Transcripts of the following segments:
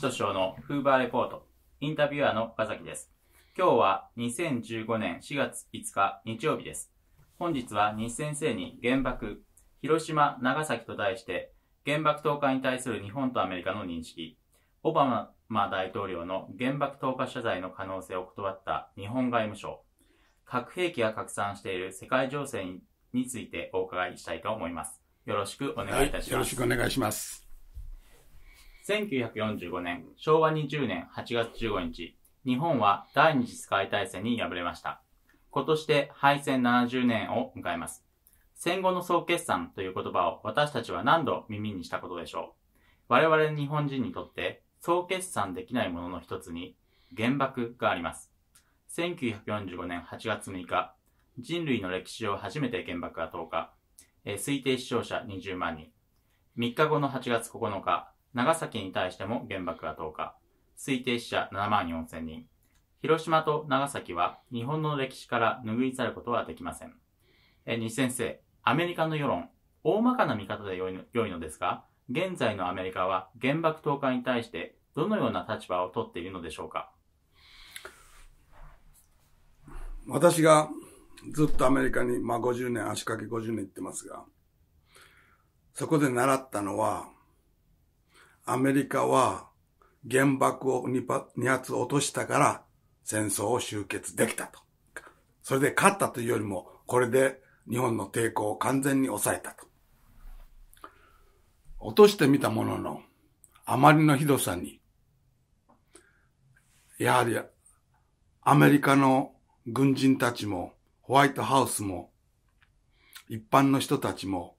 西敏夫のフーバーレポート。インタビュアーの岡崎です。今日は2015年4月5日日曜日です。本日は西先生に原爆、広島、長崎と題して、原爆投下に対する日本とアメリカの認識、オバマ大統領の原爆投下謝罪の可能性を断った日本外務省、核兵器が拡散している世界情勢についてお伺いしたいと思います。よろしくお願いいたします。はい、よろしくお願いします。1945年、昭和20年8月15日、日本は第二次世界大戦に敗れました。今年で敗戦70年を迎えます。戦後の総決算という言葉を私たちは何度耳にしたことでしょう。我々日本人にとって総決算できないものの一つに原爆があります。1945年8月6日、人類の歴史上初めて原爆が投下、え推定死傷者20万人。3日後の8月9日、長崎に対しても原爆が投下、推定死者7万4千人。広島と長崎は日本の歴史から拭い去ることはできません。え、二先生、アメリカの世論、大まかな見方で良いの良いのですが、現在のアメリカは原爆投下に対してどのような立場をとっているのでしょうか私がずっとアメリカに、まあ、50年、足掛け50年行ってますが、そこで習ったのは、アメリカは原爆を 2, 2発落としたから戦争を終結できたと。それで勝ったというよりも、これで日本の抵抗を完全に抑えたと。落としてみたものの、あまりのひどさに、やはりアメリカの軍人たちもホワイトハウスも一般の人たちも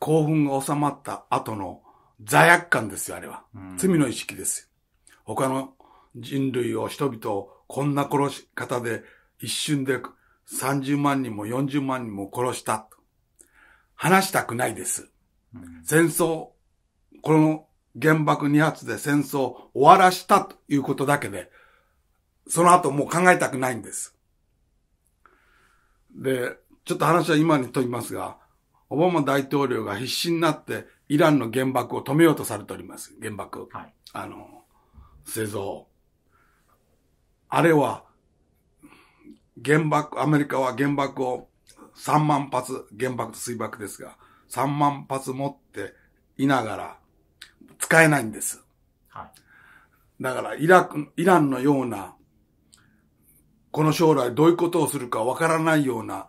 興奮が収まった後の罪悪感ですよ、あれは。うん、罪の意識ですよ。他の人類を、人々をこんな殺し方で一瞬で30万人も40万人も殺した。話したくないです。うん、戦争、この原爆2発で戦争を終わらしたということだけで、その後もう考えたくないんです。で、ちょっと話は今にとりますが、オバマ大統領が必死になってイランの原爆を止めようとされております。原爆。はい、あの、製造。あれは、原爆、アメリカは原爆を3万発、原爆と水爆ですが、3万発持っていながら使えないんです。はい、だからイラク、イランのような、この将来どういうことをするかわからないような、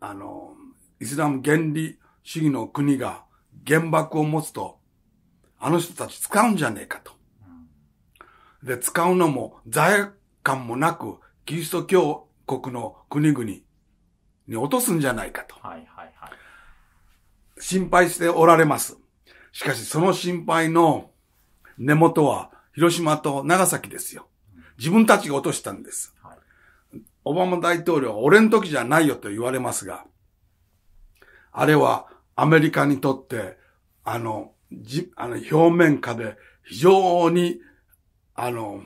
あの、イスラム原理主義の国が原爆を持つと、あの人たち使うんじゃねえかと。で、使うのも罪悪感もなく、キリスト教国の国々に落とすんじゃないかと。はいはいはい。心配しておられます。しかし、その心配の根元は、広島と長崎ですよ。自分たちが落としたんです。はい、オバマ大統領は俺の時じゃないよと言われますが、あれはアメリカにとって、あの、じ、あの、表面下で非常に、あの、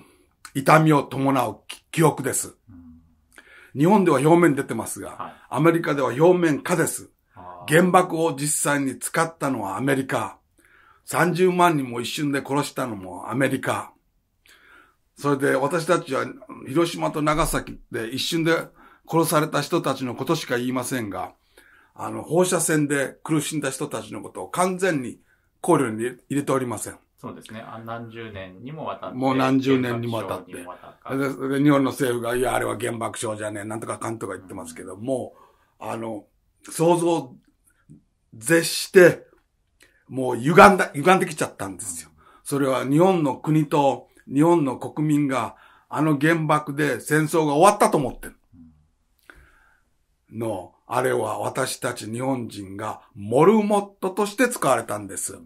痛みを伴う記憶です。日本では表面出てますが、はい、アメリカでは表面下です。原爆を実際に使ったのはアメリカ。30万人も一瞬で殺したのもアメリカ。それで私たちは広島と長崎で一瞬で殺された人たちのことしか言いませんが、あの、放射線で苦しんだ人たちのことを完全に考慮に入れておりません。そうですね。あ何十年にもわたって。もう何十年にもわたって。で日本の政府が、いや、あれは原爆症じゃねえ、なんとかかんとか言ってますけども、うあの、想像、絶して、もう歪んだ、歪んできちゃったんですよ。うん、それは日本の国と日本の国民が、あの原爆で戦争が終わったと思ってる。の、あれは私たち日本人がモルモットとして使われたんです。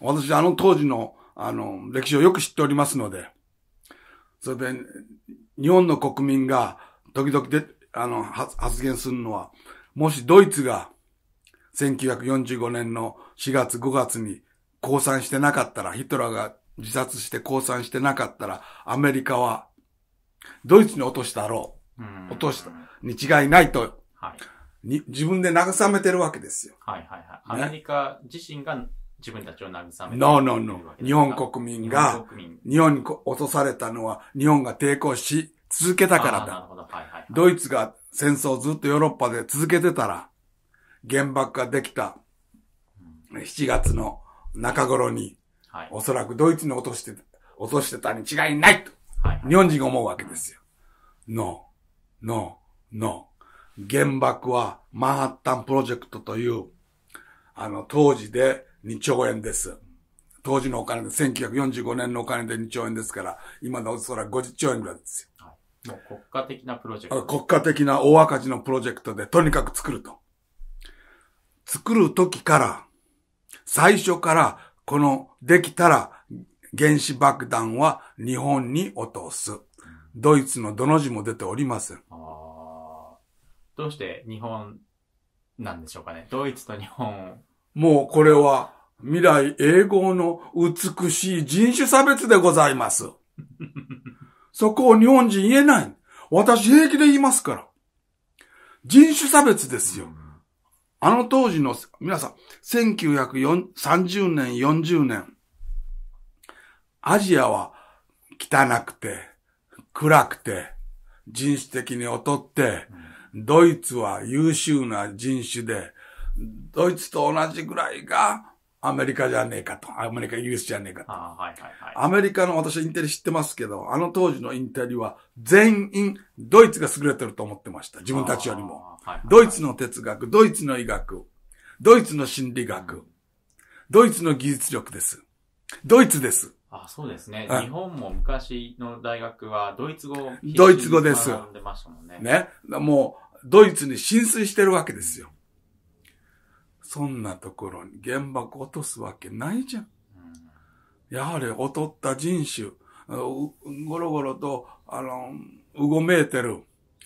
私、あの当時の、あの、歴史をよく知っておりますので、それで、日本の国民が時々で、あの、発言するのは、もしドイツが1945年の4月5月に降参してなかったら、ヒトラーが自殺して降参してなかったら、アメリカはドイツに落としたろう。落とした。に違いないと、はい、に自分で慰めてるわけですよ。はいはいはい。ね、アメリカ自身が自分たちを慰めてる。No, no, no. 日本国民が、日本に落とされたのは、日本が抵抗し続けたからだ。なるほど。はいはい、ドイツが戦争をずっとヨーロッパで続けてたら、原爆ができた7月の中頃に、はい、おそらくドイツに落として、落としてたに違いないと、はい、日本人が思うわけですよ。No, no. の原爆はマンハッタンプロジェクトという、あの、当時で2兆円です。当時のお金で、1945年のお金で2兆円ですから、今のおそらく50兆円ぐらいですよ。はい、もう国家的なプロジェクト。国家的な大赤字のプロジェクトで、とにかく作ると。作る時から、最初から、この、できたら、原子爆弾は日本に落とす。ドイツのどの字も出ておりません。あどうして日本なんでしょうかね。ドイツと日本。もうこれは未来永劫の美しい人種差別でございます。そこを日本人言えない。私平気で言いますから。人種差別ですよ。あの当時の、皆さん、1930年、40年、アジアは汚くて、暗くて、人種的に劣って、うんドイツは優秀な人種で、ドイツと同じぐらいがアメリカじゃねえかと。アメリカ、イギリスじゃねえかと。はいはいはい、アメリカの私インテリ知ってますけど、あの当時のインテリは全員ドイツが優れてると思ってました。自分たちよりも。ドイツの哲学、ドイツの医学、ドイツの心理学、うん、ドイツの技術力です。ドイツです。あ、そうですね。日本も昔の大学はドイツ語を、ね、ドイツ語です。ね。もう、ドイツに浸水してるわけですよ。そんなところに原爆落とすわけないじゃん。やはり劣った人種、ゴロゴロと、あの、うごめいてる、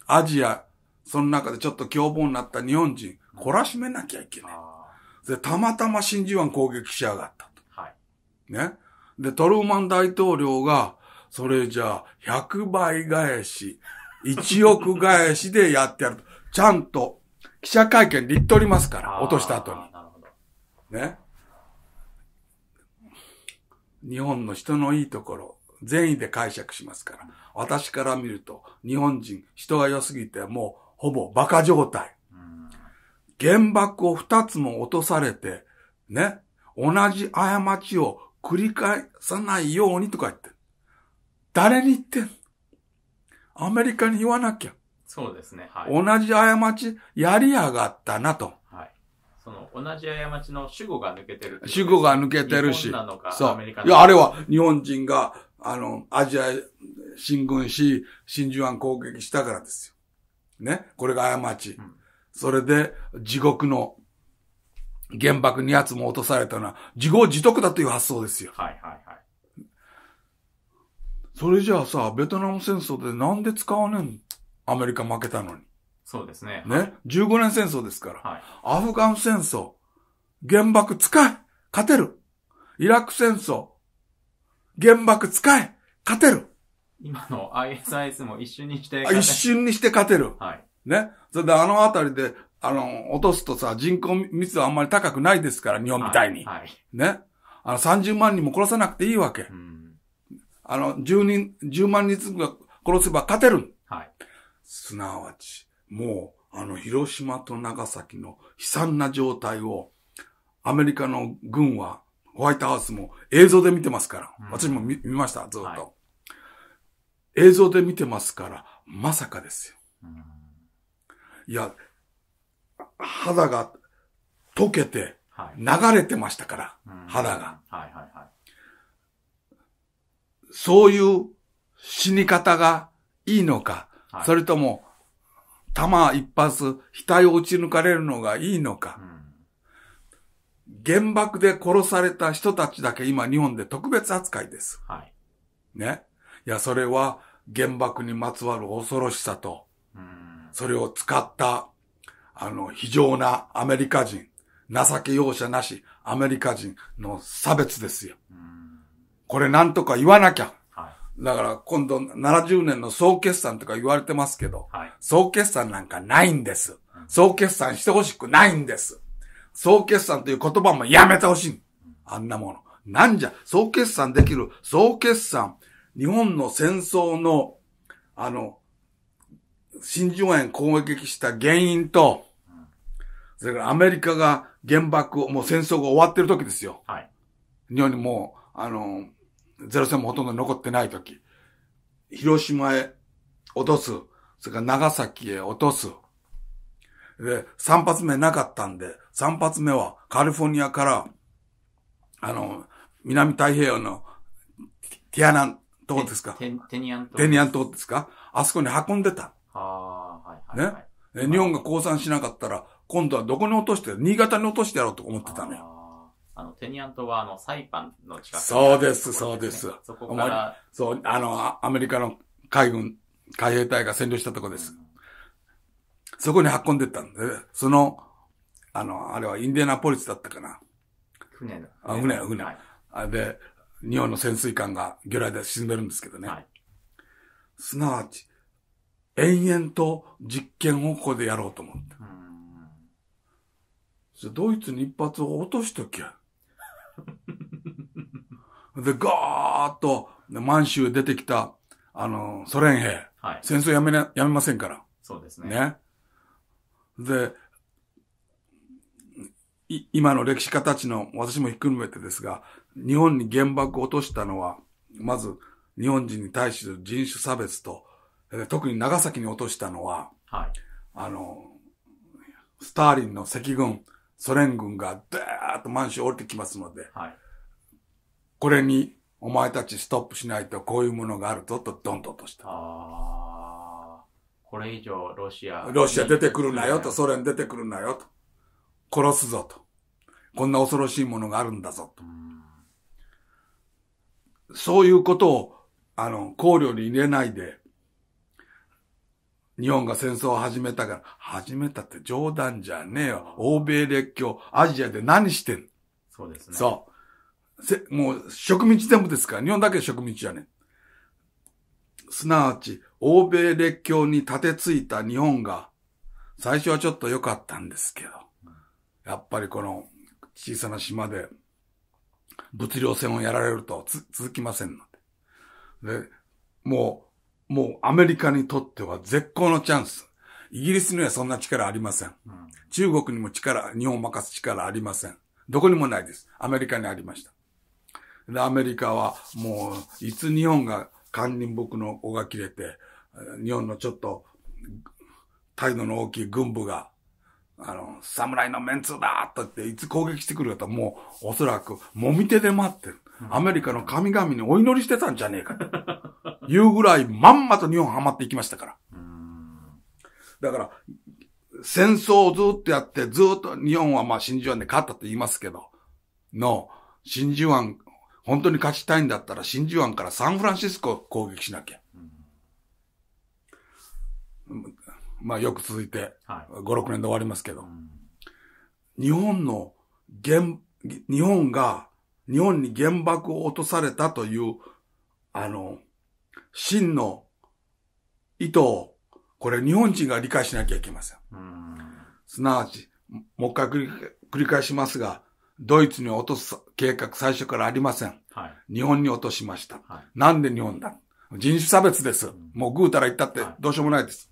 アジア、その中でちょっと凶暴になった日本人、懲らしめなきゃいけない。で、たまたま真珠湾攻撃しやがったと。はい。ね。で、トルーマン大統領が、それじゃあ、100倍返し、1億返しでやってやる。ちゃんと記者会見で言っておりますから、落とした後に。ね。日本の人のいいところ、善意で解釈しますから。私から見ると、日本人、人が良すぎてもうほぼ馬鹿状態。原爆を二つも落とされて、ね、同じ過ちを繰り返さないようにとか言って誰に言ってんアメリカに言わなきゃ。そうですね。はい。同じ過ち、やりやがったなと。はい。その、同じ過ちの主語が抜けてる主語が抜けてるし。日本なのか、そうアメリカなのか。いや、あれは日本人が、あの、アジア進軍し、真珠湾攻撃したからですよ。ね。これが過ち。うん、それで、地獄の原爆2発も落とされたのは、自業自得だという発想ですよ。はいはいはい。それじゃあさ、ベトナム戦争でなんで使わねんアメリカ負けたのに。そうですね。ね。15年戦争ですから。はい、アフガン戦争、原爆使え勝てるイラク戦争、原爆使え勝てる今の ISIS も一瞬にして一瞬にして勝てる。はい。ね。それであのあたりで、あの、落とすとさ、人口密度あんまり高くないですから、日本みたいに。はい。はい、ね。あの、30万人も殺さなくていいわけ。うん、あの、10人、10万人ずつ殺せば勝てる。はい。すなわち、もう、あの、広島と長崎の悲惨な状態を、アメリカの軍は、ホワイトハウスも映像で見てますから、うん、私も見ました、ずっと、はい、映像で見てますから、まさかですよ。うん、いや、肌が溶けて、流れてましたから、はい、肌が、うん、はいはいはい。そういう死に方がいいのか、それとも、弾一発、額を打ち抜かれるのがいいのか。原爆で殺された人たちだけ今日本で特別扱いです。はい。ね。いや、それは原爆にまつわる恐ろしさと、それを使った、あの、非常なアメリカ人、情け容赦なし、アメリカ人の差別ですよ。これなんとか言わなきゃ。だから今度70年の総決算とか言われてますけど、はい、総決算なんかないんです。総決算してほしくないんです。総決算という言葉もやめてほしい。あんなもの。なんじゃ、総決算できる、総決算。日本の戦争の、あの、新珠園攻撃した原因と、それからアメリカが原爆もう戦争が終わってる時ですよ。はい。日本にもう、あの、ゼロ戦もほとんど残ってない時、広島へ落とす、それから長崎へ落とす。で、三発目なかったんで、三発目はカリフォルニアから、あの、南太平洋のティアナン島ですかテテニアン島。テニアン島ですかあそこに運んでた。ああ、はいはい、はい、ね、日本が降参しなかったら、今度はどこに落として、新潟に落としてやろうと思ってたのよ。あの、テニアントは、あの、サイパンの近く、ね、そうです、そうです。そこから。そう、あの、アメリカの海軍、海兵隊が占領したとこです。そこに運んでったんで、その、あの、あれはインディアナポリスだったかな。船だ。あ船、船。はい、で、日本の潜水艦が魚雷で沈めるんですけどね。はい、すなわち、延々と実験をここでやろうと思って。うん、ドイツに一発を落としときゃ。で、ガーッと満州出てきた、あの、ソ連兵。はい、戦争やめな、やめませんから。そうですね。ね。で、い今の歴史家たちの、私もひっくるめてですが、日本に原爆を落としたのは、まず、日本人に対する人種差別と、特に長崎に落としたのは、はい、あの、スターリンの赤軍、ソ連軍がでーっと満州降りてきますので、はい、これにお前たちストップしないとこういうものがあるぞとドンととした。ああ。これ以上ロシア。ロシア出てくるなよと、ソ連出てくるなよと。殺すぞと。こんな恐ろしいものがあるんだぞと。そういうことを、あの、考慮に入れないで、日本が戦争を始めたから、始めたって冗談じゃねえよ。欧米列強、アジアで何してんそうですね。そう。もう植民地全部ですから、日本だけ植民地じゃねすなわち、欧米列強に立てついた日本が、最初はちょっと良かったんですけど、やっぱりこの小さな島で物量戦をやられると続きませんので。で、もう、もうアメリカにとっては絶好のチャンス。イギリスにはそんな力ありません。中国にも力、日本を任す力ありません。どこにもないです。アメリカにありました。アメリカはもう、いつ日本が官人僕の尾が切れて、日本のちょっと、態度の大きい軍部が、あの、侍のメンツだーっと言って、いつ攻撃してくるかと、もう、おそらく、もみ手で待ってる。アメリカの神々にお祈りしてたんじゃねえかと。いうぐらい、まんまと日本ハマっていきましたから。だから、戦争をずっとやって、ずっと日本はまあ真珠湾で勝ったって言いますけど、の、真珠湾本当に勝ちたいんだったら真珠湾からサンフランシスコを攻撃しなきゃ。うん、まあよく続いて、5、6年で終わりますけど、うん、日本の原、日本が、日本に原爆を落とされたという、あの、真の意図を、これ日本人が理解しなきゃいけません。うん、すなわち、もう一回繰り返しますが、ドイツに落とす計画最初からありません。はい、日本に落としました。はい、なんで日本だ人種差別です。もうぐうたら言ったってどうしようもないです。